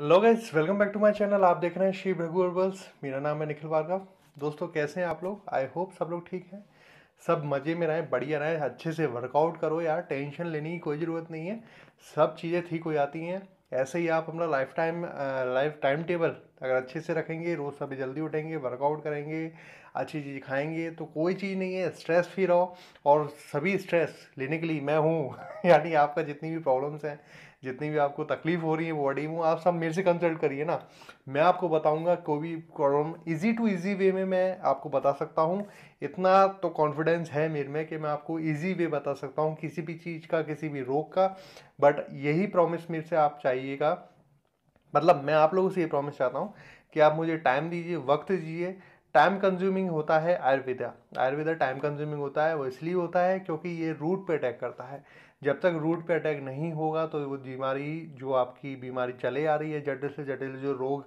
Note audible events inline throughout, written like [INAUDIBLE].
hello guys welcome back to my channel आप देख रहे हैं श्री भ्रघु मेरा नाम है निखिल भार्गव दोस्तों कैसे हैं आप लोग आई होप सब लोग ठीक हैं सब मज़े में रहें बढ़िया रहें अच्छे से वर्कआउट करो यार टेंशन लेने की कोई ज़रूरत नहीं है सब चीज़ें ठीक हो जाती हैं ऐसे ही आप अपना life time life time table अगर अच्छे से रखेंगे रोज़ सभी जल्दी उठेंगे वर्कआउट करेंगे अच्छी चीज़ खाएंगे तो कोई चीज़ नहीं है स्ट्रेस फ्री रहो और सभी स्ट्रेस लेने के लिए मैं हूँ [LAUGHS] यानी आपका जितनी भी प्रॉब्लम्स हैं जितनी भी आपको तकलीफ हो रही है बॉडी में आप सब मेरे से कंसल्ट करिए ना मैं आपको बताऊंगा कोई भी problem easy to easy way में मैं आपको बता सकता हूँ इतना तो कॉन्फिडेंस है मेरे में कि मैं आपको इजी वे बता सकता हूँ किसी भी चीज़ का किसी भी रोग का बट यही प्रॉमिस मेरे से आप चाहिएगा मतलब मैं आप लोगों से ये प्रॉमिस चाहता हूँ कि आप मुझे टाइम दीजिए वक्त दीजिए टाइम कंज्यूमिंग होता है आयुर्वेदा आयुर्वेदा टाइम कंज्यूमिंग होता है वो इसलिए होता है क्योंकि ये रूट पे अटैक करता है जब तक रूट पे अटैक नहीं होगा तो वो बीमारी जो आपकी बीमारी चले आ रही है जटिल से जटिल जो रोग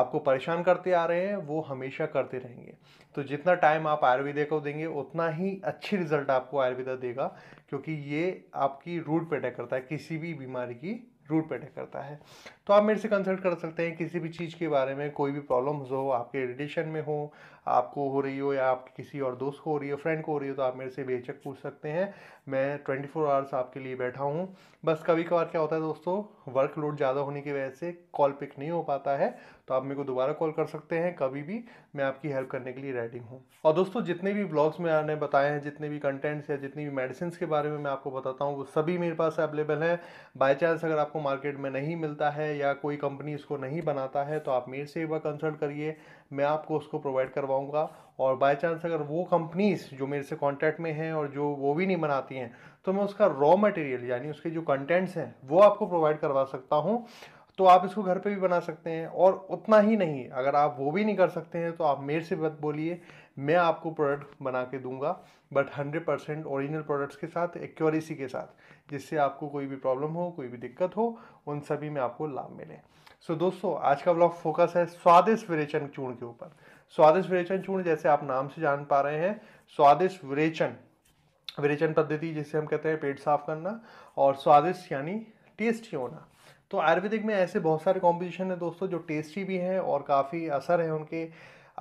आपको परेशान करते आ रहे हैं वो हमेशा करते रहेंगे तो जितना टाइम आप आयुर्वेदा को देंगे उतना ही अच्छी रिजल्ट आपको आयुर्वेदा देगा क्योंकि ये आपकी रूट पे अटैक करता है किसी भी बीमारी की रूट पे अटैक करता है तो आप मेरे से कंसल्ट कर सकते हैं किसी भी चीज़ के बारे में कोई भी प्रॉब्लम्स हो आपके इरिटेशन में हो आपको हो रही हो या आपके किसी और दोस्त को हो रही हो फ्रेंड को हो रही हो तो आप मेरे से बेचक पूछ सकते हैं मैं ट्वेंटी फोर आवर्स आपके लिए बैठा हूँ बस कभी कभार क्या होता है दोस्तों वर्कलोड ज़्यादा होने की वजह से कॉल पिक नहीं हो पाता है तो आप मेरे को दोबारा कॉल कर सकते हैं कभी भी मैं आपकी हेल्प करने के लिए रेडी हूँ और दोस्तों जितने भी ब्लॉग्स में आने बताए हैं जितने भी कंटेंट्स या जितनी भी मेडिसिन के बारे में मैं आपको बताता हूँ वो सभी मेरे पास अवेलेबल है बाई चांस अगर आपको मार्केट में नहीं मिलता है या कोई कंपनी इसको नहीं बनाता है तो आप मेरे से एक बार कंसल्ट करिए मैं आपको उसको प्रोवाइड करवाऊँगा और बाय चांस अगर वो कंपनीज़ जो मेरे से कांटेक्ट में हैं और जो वो भी नहीं बनाती हैं तो मैं उसका रॉ मटेरियल यानी उसके जो कंटेंट्स हैं वो आपको प्रोवाइड करवा सकता हूँ तो आप इसको घर पे भी बना सकते हैं और उतना ही नहीं अगर आप वो भी नहीं कर सकते हैं तो आप मेरे से मत बोलिए मैं आपको प्रोडक्ट बना के दूंगा but hundred percent original products के साथ एक्यूरेसी के साथ जिससे आपको कोई भी प्रॉब्लम हो कोई भी दिक्कत हो उन सभी में आपको लाभ मिले सो so, दोस्तों आज का ब्लॉग फोकस है स्वादिष्ट विरेचन चूर्ण के ऊपर स्वादिष्ट विरेचन चूर्ण जैसे आप नाम से जान पा रहे हैं स्वादिष्ट विरेचन विरेचन पद्धति जिसे हम कहते हैं पेट साफ करना और स्वादिष्ट यानी टेस्टी होना तो आयुर्वेदिक में ऐसे बहुत सारे कॉम्पोजिशन हैं दोस्तों जो टेस्टी भी हैं और काफ़ी असर है उनके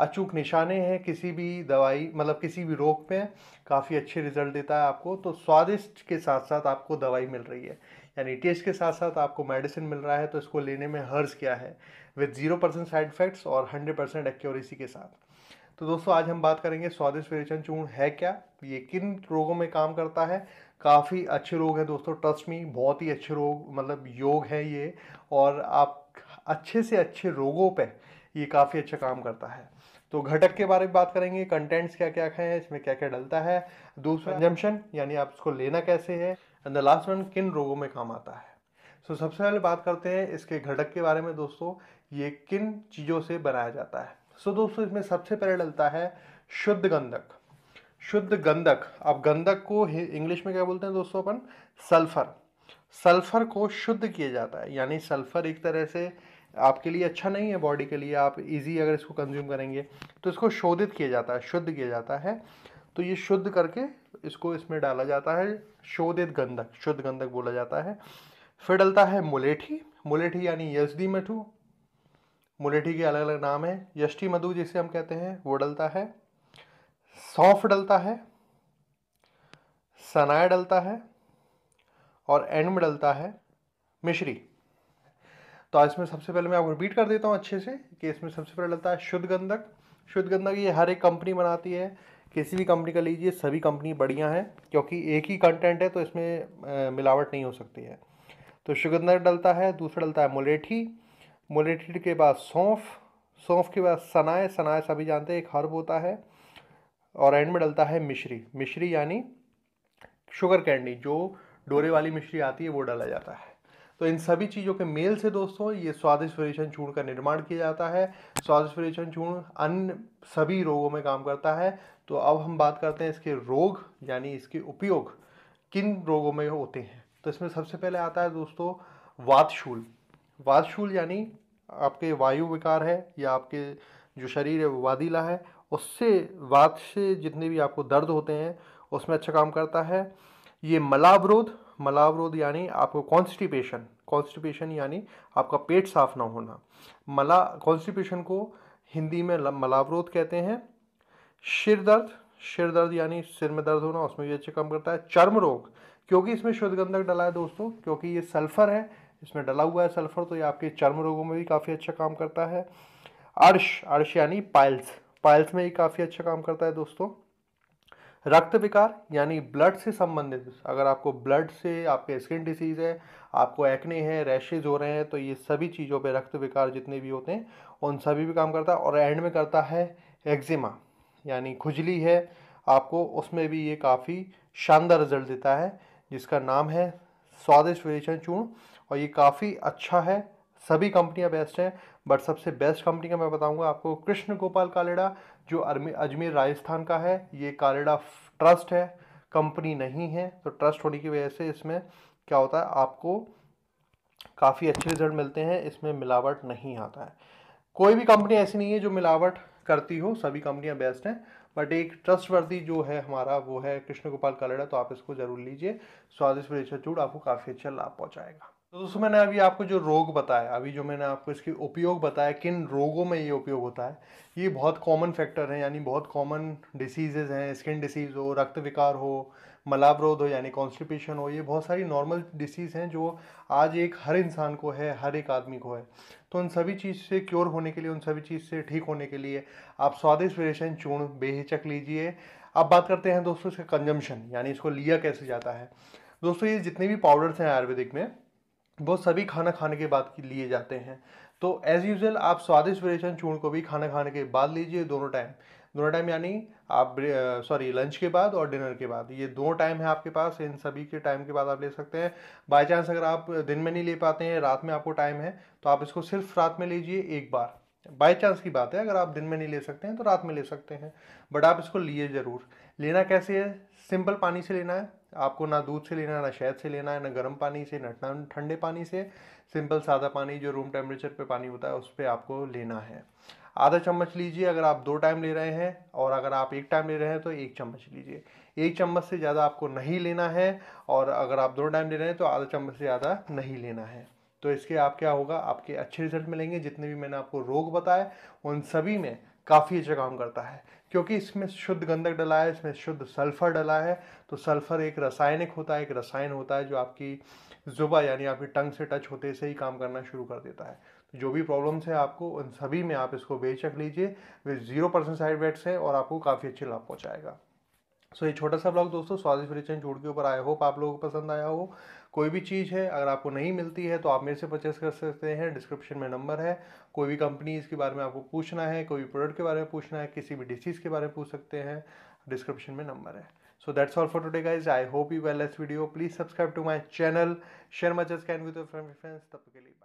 अचूक निशाने हैं किसी भी दवाई मतलब किसी भी रोग पे काफ़ी अच्छे रिजल्ट देता है आपको तो स्वादिष्ट के साथ साथ आपको दवाई मिल रही है यानी टेस्ट के साथ साथ आपको मेडिसिन मिल रहा है तो इसको लेने में हर्ज क्या है with zero percent side effects और हंड्रेड परसेंट एक्योरेसी के साथ तो दोस्तों आज हम बात करेंगे स्वादिष्ट विरेचन चूर्ण है क्या ये किन रोगों में काम करता है काफ़ी अच्छे रोग हैं दोस्तों ट्रस्ट मी बहुत ही अच्छे रोग मतलब योग है ये और आप अच्छे से अच्छे रोगों पे ये काफ़ी अच्छा काम करता है तो घटक के बारे में बात करेंगे कंटेंट्स क्या क्या हैं इसमें क्या क्या डलता है दूसरा जम्पन यानी आप इसको लेना कैसे है एंड द लास्ट वन किन रोगों में काम आता है सो तो so, सबसे पहले बात करते हैं इसके घटक के बारे में दोस्तों ये किन चीज़ों से बनाया जाता है सो दोस्तों इसमें सबसे पहले डलता है शुद्ध गंधक शुद्ध गंधक अब गंधक को इंग्लिश में क्या बोलते हैं दोस्तों अपन सल्फर सल्फर को शुद्ध किया जाता है यानी सल्फर एक तरह से आपके लिए अच्छा नहीं है बॉडी के लिए आप इजी अगर इसको कंज्यूम करेंगे तो इसको शोधित किया जाता है शुद्ध किया जाता है तो ये शुद्ध करके इसको इसमें डाला जाता है शोधित गंधक शुद्ध गंधक बोला जाता है फिर डलता है मुलेठी मुलेठी यानी यजदी मठू मुलेठी के अलग अलग नाम हैं यष्टि मधु जिसे हम कहते हैं वो डलता है सौंफ डलता है सनाया डलता है और एंड में डलता है मिश्री तो आज इसमें सबसे पहले मैं आपको रिपीट कर देता हूँ अच्छे से कि इसमें सबसे पहले डलता है शुद्ध गंधक शुद्ध गंधक ये हर एक कंपनी बनाती है किसी भी कंपनी का लीजिए सभी कंपनी बढ़िया हैं क्योंकि एक ही कंटेंट है तो इसमें मिलावट नहीं हो सकती है तो शुगंधक डलता है दूसरा डलता है मुलेठी मोलेटिड के बाद सौंफ सौंफ के बाद सनाए सनाए सभी जानते हैं एक हर्ब होता है और एंड में डलता है मिश्री मिश्री यानी शुगर कैंडी जो डोरे वाली मिश्री आती है वो डाला जाता है तो इन सभी चीज़ों के मेल से दोस्तों ये स्वादिष्ट विरेचन चूर्ण का निर्माण किया जाता है स्वादिष्ट विरेचन चूर्ण अन्य सभी रोगों में काम करता है तो अब हम बात करते हैं इसके रोग यानी इसके उपयोग किन रोगों में होते हैं तो इसमें सबसे पहले आता है दोस्तों वातशूल वातशूल यानी आपके वायु विकार है या आपके जो शरीर है वो वादीला है उससे वात से जितने भी आपको दर्द होते हैं उसमें अच्छा काम करता है ये मलावरोध मलावरोध यानी आपको कॉन्स्टिपेशन कॉन्स्टिपेशन यानी आपका पेट साफ ना होना मला कॉन्स्टिपेशन को हिंदी में मलावरोध कहते हैं सिर दर्द सिर दर्द यानी सिर में दर्द होना उसमें भी अच्छा काम करता है चर्म रोग क्योंकि इसमें शुद्ध गंधक डला है दोस्तों क्योंकि ये सल्फ़र है इसमें डला हुआ है सल्फ़र तो ये आपके चर्म रोगों में भी काफ़ी अच्छा काम करता है अर्श अर्श यानी पाइल्स पाइल्स में ये काफ़ी अच्छा काम करता है दोस्तों रक्त विकार यानी ब्लड से संबंधित अगर आपको ब्लड से आपके स्किन डिसीज़ है आपको एक्ने है रैशेज हो रहे हैं तो ये सभी चीज़ों पे रक्त विकार जितने भी होते हैं उन सभी पे काम करता है और एंड में करता है एक्जिमा यानी खुजली है आपको उसमें भी ये काफ़ी शानदार रिजल्ट देता है जिसका नाम है स्वादिष्ट विरेचन चूर्ण और ये काफ़ी अच्छा है सभी कंपनियां बेस्ट हैं बट सबसे बेस्ट कंपनी का मैं बताऊंगा आपको कृष्ण गोपाल कालेडा जो अजमेर राजस्थान का है ये कालेडा ट्रस्ट है कंपनी नहीं है तो ट्रस्ट होने की वजह से इसमें क्या होता है आपको काफ़ी अच्छे रिजल्ट मिलते हैं इसमें मिलावट नहीं आता है कोई भी कंपनी ऐसी नहीं है जो मिलावट करती हो सभी कंपनियां बेस्ट हैं बट एक ट्रस्टवर्दी जो है हमारा वो है कृष्ण गोपाल कालड़ा तो आप इसको ज़रूर लीजिए स्वादिष्ट चूड़ आपको काफ़ी अच्छा लाभ पहुँचाएगा तो दोस्तों मैंने अभी आपको जो रोग बताया अभी जो मैंने आपको इसके उपयोग बताया किन रोगों में ये उपयोग होता है ये बहुत कॉमन फैक्टर हैं यानी बहुत कॉमन डिसीजेज हैं स्किन डिसीज़ हो रक्त विकार हो मलावरोध हो यानी कॉन्स्टिपेशन हो ये बहुत सारी नॉर्मल डिसीज़ हैं जो आज एक हर इंसान को है हर एक आदमी को है तो उन सभी चीज़ से क्योर होने के लिए उन सभी चीज़ से ठीक होने के लिए आप स्वादिष्ट विरेशन चूर्ण बेहिचक लीजिए अब बात करते हैं दोस्तों इसका कंजम्पशन यानी इसको लिया कैसे जाता है दोस्तों ये जितने भी पाउडर्स हैं आयुर्वेदिक में वो सभी खाना खाने के बाद लिए जाते हैं तो एज़ यूजल आप स्वादिष्ट विरेचन चूर्ण को भी खाना खाने के बाद लीजिए दोनों टाइम दोनों टाइम यानी आप सॉरी लंच के बाद और डिनर के बाद ये दोनों टाइम है आपके पास इन सभी के टाइम के बाद आप ले सकते हैं बाय चांस अगर आप दिन में नहीं ले पाते हैं रात में आपको टाइम है तो आप इसको सिर्फ रात में लीजिए एक बार बाय चांस की बात है अगर आप दिन में नहीं ले सकते हैं तो रात में ले सकते हैं बट आप इसको लिए ज़रूर लेना कैसे है सिंपल पानी से लेना है आपको ना दूध से लेना है ना शहद से लेना है ना गर्म पानी से ना ठंडे पानी से सिंपल सादा पानी जो रूम टेम्परेचर पे पानी होता है उस पर आपको लेना है आधा चम्मच लीजिए अगर आप दो टाइम ले रहे हैं और अगर आप एक टाइम ले रहे हैं तो एक चम्मच लीजिए एक चम्मच से ज़्यादा आपको नहीं लेना है और अगर आप दो टाइम ले रहे हैं तो आधा चम्मच से ज़्यादा नहीं लेना है तो इसके आप क्या होगा आपके अच्छे रिजल्ट मिलेंगे जितने भी मैंने आपको रोग बताए उन सभी में काफ़ी अच्छा काम करता है क्योंकि इसमें शुद्ध गंधक डला है इसमें शुद्ध सल्फ़र डला है तो सल्फ़र एक रासायनिक होता है एक रसायन होता है जो आपकी जुबा यानी आपकी टंग से टच होते से ही काम करना शुरू कर देता है तो जो भी प्रॉब्लम्स है आपको उन सभी में आप इसको बेचक लीजिए वे ज़ीरो परसेंट साइड इफेक्ट्स हैं और आपको काफ़ी अच्छे लाभ पहुँचाएगा सो so, ये छोटा सा ब्लॉग दोस्तों स्वादिष्ट परिचय जोड़ के ऊपर आई होप आप लोगों को पसंद आया हो कोई भी चीज़ है अगर आपको नहीं मिलती है तो आप मेरे से परचेस कर सकते हैं डिस्क्रिप्शन में नंबर है कोई भी कंपनी इसके बारे में आपको पूछना है कोई भी प्रोडक्ट के बारे में पूछना है किसी भी डिसीज़ के बारे में पूछ सकते हैं डिस्क्रिप्शन में नंबर है so that's all for today guys I hope you well this video please subscribe to my channel share my just can with your friends tab